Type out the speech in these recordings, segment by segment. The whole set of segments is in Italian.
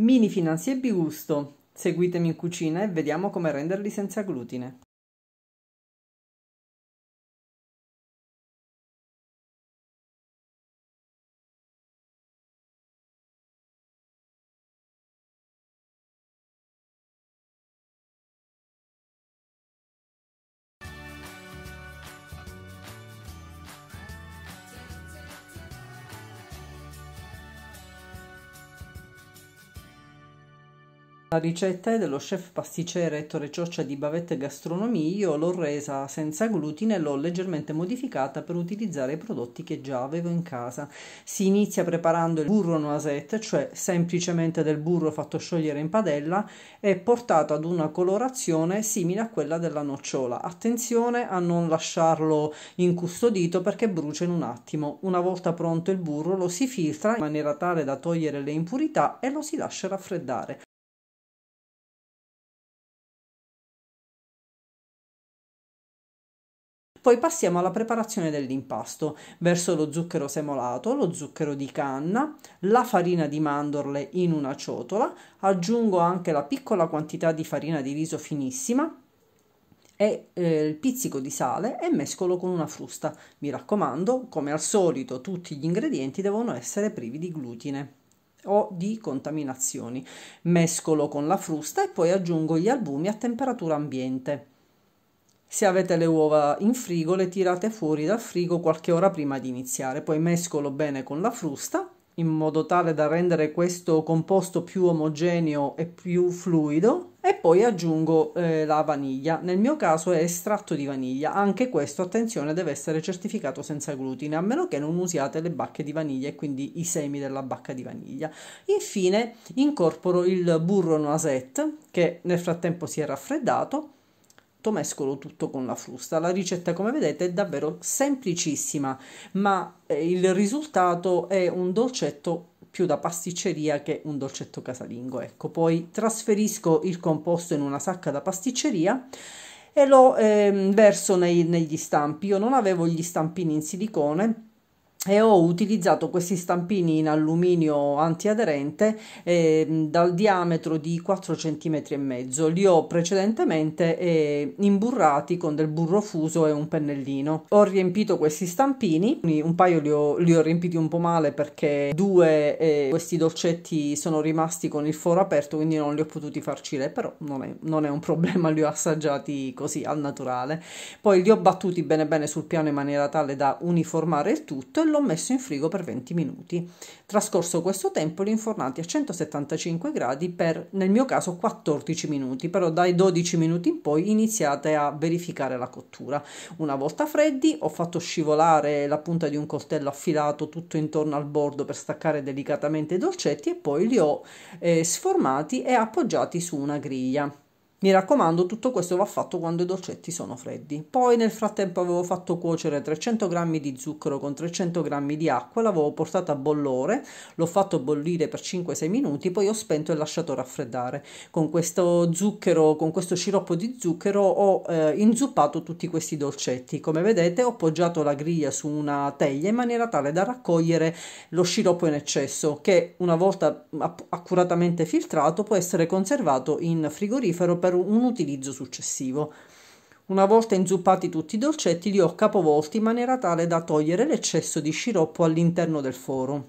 Mini finanzi e bigusto. Seguitemi in cucina e vediamo come renderli senza glutine. La ricetta è dello chef pasticcere Ettore Cioccia di Bavette Gastronomie, io l'ho resa senza glutine e l'ho leggermente modificata per utilizzare i prodotti che già avevo in casa. Si inizia preparando il burro noisette, cioè semplicemente del burro fatto sciogliere in padella e portato ad una colorazione simile a quella della nocciola. Attenzione a non lasciarlo incustodito perché brucia in un attimo. Una volta pronto il burro lo si filtra in maniera tale da togliere le impurità e lo si lascia raffreddare. Poi passiamo alla preparazione dell'impasto, verso lo zucchero semolato, lo zucchero di canna, la farina di mandorle in una ciotola, aggiungo anche la piccola quantità di farina di riso finissima e eh, il pizzico di sale e mescolo con una frusta. Mi raccomando, come al solito tutti gli ingredienti devono essere privi di glutine o di contaminazioni. Mescolo con la frusta e poi aggiungo gli albumi a temperatura ambiente. Se avete le uova in frigo le tirate fuori dal frigo qualche ora prima di iniziare, poi mescolo bene con la frusta in modo tale da rendere questo composto più omogeneo e più fluido e poi aggiungo eh, la vaniglia, nel mio caso è estratto di vaniglia, anche questo attenzione deve essere certificato senza glutine a meno che non usiate le bacche di vaniglia e quindi i semi della bacca di vaniglia. Infine incorporo il burro noisette che nel frattempo si è raffreddato tutto, mescolo tutto con la frusta. La ricetta, come vedete, è davvero semplicissima, ma eh, il risultato è un dolcetto più da pasticceria che un dolcetto casalingo. Ecco, poi trasferisco il composto in una sacca da pasticceria e lo eh, verso nei, negli stampi. Io non avevo gli stampini in silicone e ho utilizzato questi stampini in alluminio antiaderente eh, dal diametro di 4 cm e mezzo li ho precedentemente eh, imburrati con del burro fuso e un pennellino ho riempito questi stampini un paio li ho, li ho riempiti un po' male perché due eh, questi dolcetti sono rimasti con il foro aperto quindi non li ho potuti farcire però non è, non è un problema li ho assaggiati così al naturale poi li ho battuti bene bene sul piano in maniera tale da uniformare il tutto l'ho messo in frigo per 20 minuti. Trascorso questo tempo li infornati a 175 gradi per, nel mio caso, 14 minuti, però dai 12 minuti in poi iniziate a verificare la cottura. Una volta freddi ho fatto scivolare la punta di un coltello affilato tutto intorno al bordo per staccare delicatamente i dolcetti e poi li ho eh, sformati e appoggiati su una griglia. Mi raccomando, tutto questo va fatto quando i dolcetti sono freddi. Poi nel frattempo avevo fatto cuocere 300 g di zucchero con 300 g di acqua, l'avevo portata a bollore, l'ho fatto bollire per 5-6 minuti, poi ho spento e lasciato raffreddare. Con questo zucchero, con questo sciroppo di zucchero ho eh, inzuppato tutti questi dolcetti. Come vedete ho poggiato la griglia su una teglia in maniera tale da raccogliere lo sciroppo in eccesso che una volta mm, accuratamente filtrato può essere conservato in frigorifero per per un utilizzo successivo. Una volta inzuppati tutti i dolcetti li ho capovolti in maniera tale da togliere l'eccesso di sciroppo all'interno del foro.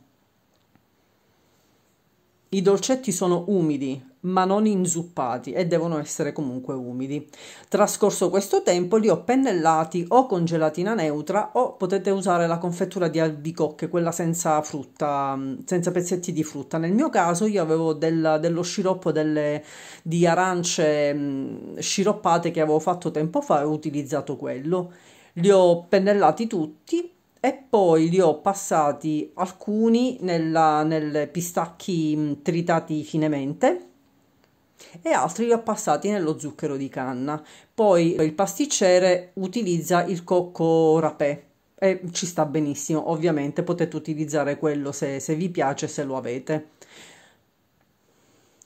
I dolcetti sono umidi, ma non inzuppati e devono essere comunque umidi. Trascorso questo tempo li ho pennellati o con gelatina neutra o potete usare la confettura di albicocche, quella senza frutta, mm, senza pezzetti di frutta. Nel mio caso io avevo del, dello sciroppo delle, di arance mh, mm, sciroppate che avevo fatto tempo fa e ho utilizzato quello. Li ho pennellati tutti e poi li ho passati alcuni nella, nel pistacchi tritati finemente e altri li ho passati nello zucchero di canna. Poi il pasticcere utilizza il cocco rapè e ci sta benissimo, ovviamente potete utilizzare quello se, se vi piace, se lo avete.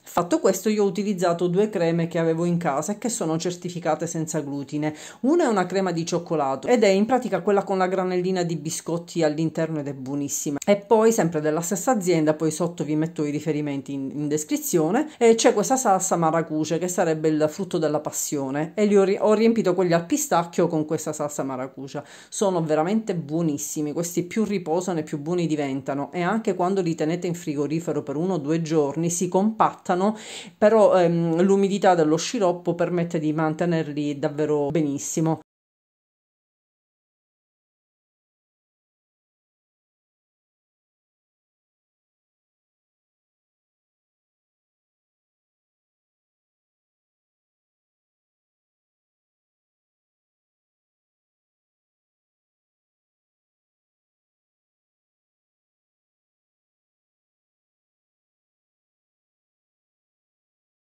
Fatto questo io ho utilizzato due creme che avevo in casa e che sono certificate senza glutine. Una è una crema di cioccolato ed è in pratica quella con la granellina di biscotti all'interno ed è buonissima. E poi sempre della stessa azienda, poi sotto vi metto i riferimenti in, in descrizione, e c'è questa salsa maracuce che sarebbe il frutto della passione e li ho, ho riempito quelli al pistacchio con questa salsa maracuce. Sono veramente buonissimi, questi più riposano e più buoni diventano e anche quando li tenete in frigorifero per uno o due giorni si compattano portano, però ehm, l'umidità dello sciroppo permette di mantenerli davvero benissimo.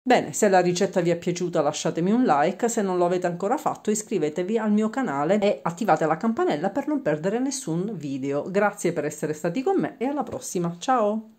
Bene, se la ricetta vi è piaciuta lasciatemi un like, se non lo avete ancora fatto iscrivetevi al mio canale e attivate la campanella per non perdere nessun video. Grazie per essere stati con me e alla prossima, ciao!